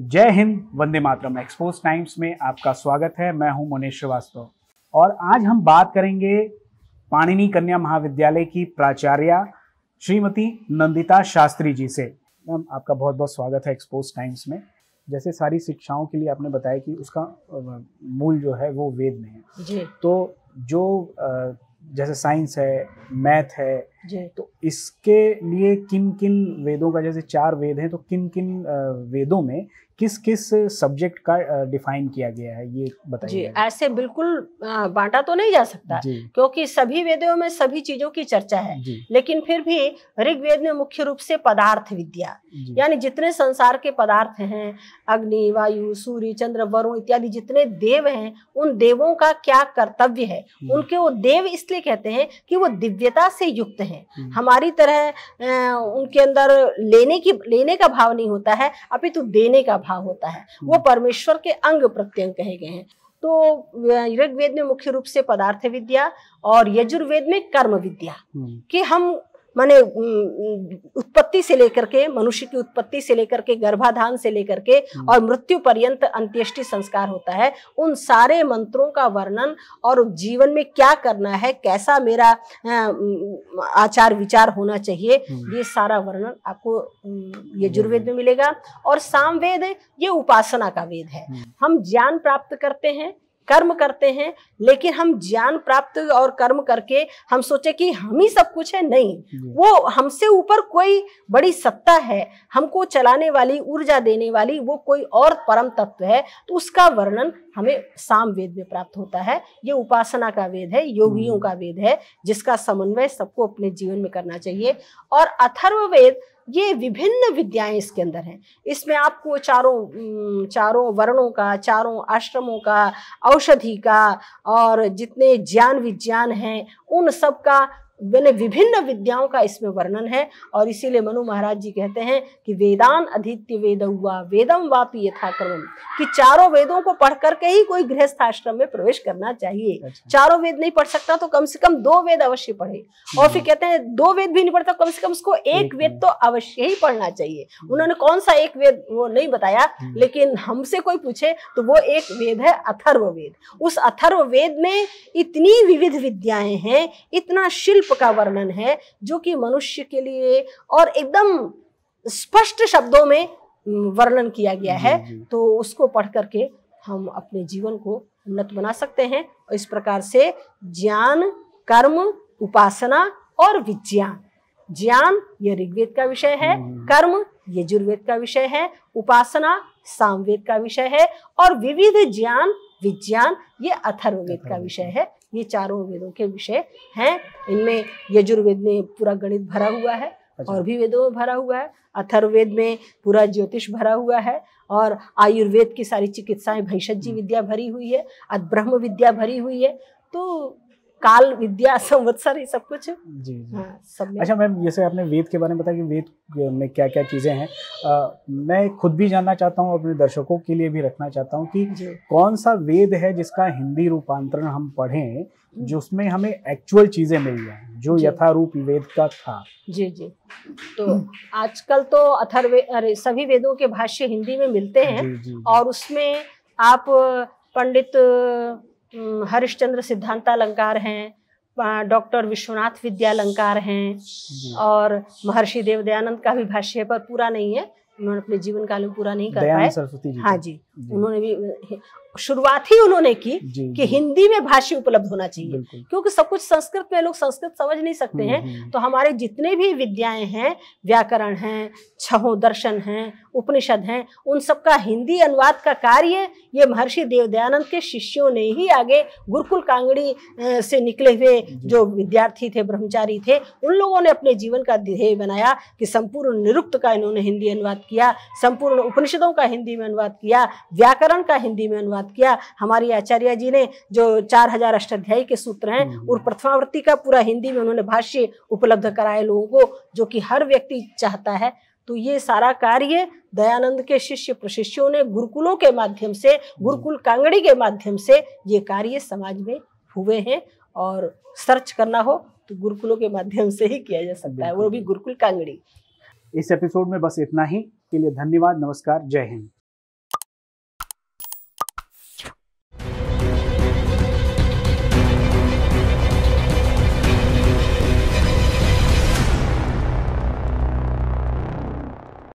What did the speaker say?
जय हिंद वंदे मातरम एक्सपोज टाइम्स में आपका स्वागत है मैं हूं मोनेश श्रीवास्तव और आज हम बात करेंगे पाणिनी कन्या महाविद्यालय की प्राचार्य श्रीमती नंदिता शास्त्री जी से मैम आपका बहुत बहुत स्वागत है एक्सपोज टाइम्स में जैसे सारी शिक्षाओं के लिए आपने बताया कि उसका मूल जो है वो वेद में है जी। तो जो जैसे साइंस है मैथ है जी। तो इसके लिए किन किन वेदों का जैसे चार वेद हैं तो किन किन वेदों में किस किस सब्जेक्ट का डिफाइन किया गया है ये बताइए जी ऐसे बिल्कुल बांटा तो नहीं जा सकता क्योंकि सभी वेदों में सभी चीजों की चर्चा है लेकिन फिर भी ऋग्वेद में मुख्य रूप से पदार्थ विद्या यानी जितने संसार के पदार्थ हैं अग्नि वायु सूर्य चंद्र वरुण इत्यादि जितने देव हैं उन देवों का क्या कर्तव्य है उनके वो देव इसलिए कहते हैं कि वो दिव्यता से युक्त है हमारे हमारी तरह उनके अंदर लेने की लेने का भाव नहीं होता है अपितु तो देने का भाव होता है हम्म। वो परमेश्वर के अंग प्रत्यंग कहे गए हैं तो ऋग्वेद में मुख्य रूप से पदार्थ विद्या और यजुर्वेद में कर्म विद्या हम्म। कि हम माने उत्पत्ति से लेकर के मनुष्य की उत्पत्ति से लेकर के गर्भाधान से लेकर के हम्म। और मृत्यु पर्यंत अंत्येष्टि संस्कार होता है उन सारे मंत्रों का वर्णन और जीवन में क्या करना है कैसा मेरा आचार विचार होना चाहिए हम्म। ये सारा वर्णन आपको ये हम्म। जुर्वेद में मिलेगा और सामवेद ये उपासना का वेद है हम ज्ञान प्राप्त करते हैं कर्म करते हैं लेकिन हम ज्ञान प्राप्त और कर्म करके हम सोचे कि हम ही सब कुछ है नहीं वो हमसे ऊपर कोई बड़ी सत्ता है हमको चलाने वाली ऊर्जा देने वाली वो कोई और परम तत्व है तो उसका वर्णन हमें साम वेद में प्राप्त होता है ये उपासना का वेद है योगियों हम्म। का वेद है जिसका समन्वय सबको अपने जीवन में करना चाहिए और अथर्व वेद ये विभिन्न विद्याएं इसके अंदर हैं इसमें आपको चारों चारों वर्णों का चारों आश्रमों का औषधि का और जितने ज्ञान विज्ञान हैं उन सब का मैंने विभिन्न विद्याओं का इसमें वर्णन है और इसीलिए मनु महाराज जी कहते हैं कि वेदान अधित्य वेद हुआ वेदम वापी यथाक्रम कि चारों वेदों को पढ़ करके ही कोई गृहस्थ आश्रम में प्रवेश करना चाहिए अच्छा। चारों वेद नहीं पढ़ सकता तो कम से कम दो वेद अवश्य पढ़े और फिर हम्म। कहते हैं दो वेद भी नहीं पढ़ता कम से कम उसको एक वेद तो अवश्य ही पढ़ना चाहिए हम्म। उन्होंने कौन सा एक वेद वो नहीं बताया हम्म। लेकिन हमसे कोई पूछे तो वो एक वेद है अथर्व वेद उस अथर्व वेद में इतनी विविध विद्याएं हैं इतना शिल्प शिल्प का वर्णन है जो कि मनुष्य के लिए और एकदम स्पष्ट शब्दों में वर्णन किया गया है तो उसको पढ़ करके हम अपने जीवन को उन्नत बना सकते हैं और इस प्रकार से ज्ञान कर्म उपासना और विज्ञान ज्ञान ये ऋग्वेद का विषय है हम्म, हम्म। कर्म ये जुर्वेद का विषय है उपासना सामवेद का विषय है और विविध ज्ञान विज्ञान ये अथर्ववेद का विषय है ये चारों वेदों के विषय हैं इनमें यजुर्वेद में पूरा गणित भरा हुआ है अच्छा। और भी वेदों में भरा हुआ है अथर्वेद में पूरा ज्योतिष भरा हुआ है और आयुर्वेद की सारी चिकित्साएं भैषज जी हम्म। विद्या भरी हुई है ब्रह्म विद्या भरी हुई है तो काल विद्या संवत्सर ये सब कुछ जी जी हाँ, सब अच्छा मैम जैसे आपने वेद के बारे में बताया कि वेद में क्या क्या चीज़ें हैं आ, मैं खुद भी जानना चाहता हूँ अपने दर्शकों के लिए भी रखना चाहता हूँ कि कौन सा वेद है जिसका हिंदी रूपांतरण हम पढ़ें जिसमें हमें एक्चुअल चीज़ें मिल जाए जो यथारूप वेद का था जी जी तो आजकल तो अथर्वे अरे सभी वेदों के भाष्य हिंदी में मिलते हैं जी, जी, और उसमें आप पंडित हरिश्चंद्र सिद्धांतालंकार हैं डॉक्टर विश्वनाथ विद्यालंकार हैं और महर्षि देवदयानंद का भी भाष्य पर पूरा नहीं है उन्होंने अपने जीवन काल में पूरा नहीं कर पाए सरस्वती जी हाँ जी, जी। उन्होंने भी शुरुआत ही उन्होंने की कि हिंदी में भाष्य उपलब्ध होना चाहिए क्योंकि सब कुछ संस्कृत में लोग संस्कृत समझ नहीं सकते हम्म, हैं हम्म, हम्म। तो हमारे जितने भी विद्याएं हैं व्याकरण हैं छहो दर्शन हैं उपनिषद हैं उन सबका हिंदी अनुवाद का कार्य ये महर्षि देव दयानंद के शिष्यों ने ही आगे गुरुकुल कांगड़ी से निकले हुए जो विद्यार्थी थे ब्रह्मचारी थे उन लोगों ने अपने जीवन का ध्येय बनाया कि संपूर्ण निरुक्त का इन्होंने हिंदी अनुवाद किया संपूर्ण उपनिषदों का हिंदी में अनुवाद किया व्याकरण का हिंदी में अनुवाद किया हमारी आचार्य जी ने जो चार हजार अष्टाध्यायी के सूत्र हैं हम्म। और प्रथमावृत्ति का पूरा हिंदी में उन्होंने भाष्य उपलब्ध कराए लोगों को जो कि हर व्यक्ति चाहता है तो ये सारा कार्य दयानंद के शिष्य प्रशिष्यों ने गुरुकुलों के माध्यम से गुरुकुल कांगड़ी के माध्यम से ये कार्य समाज में हुए हैं और सर्च करना हो तो गुरुकुलों के माध्यम से ही किया जा सकता है वो भी गुरुकुल कांगड़ी इस एपिसोड में बस इतना ही के लिए धन्यवाद नमस्कार जय हिंद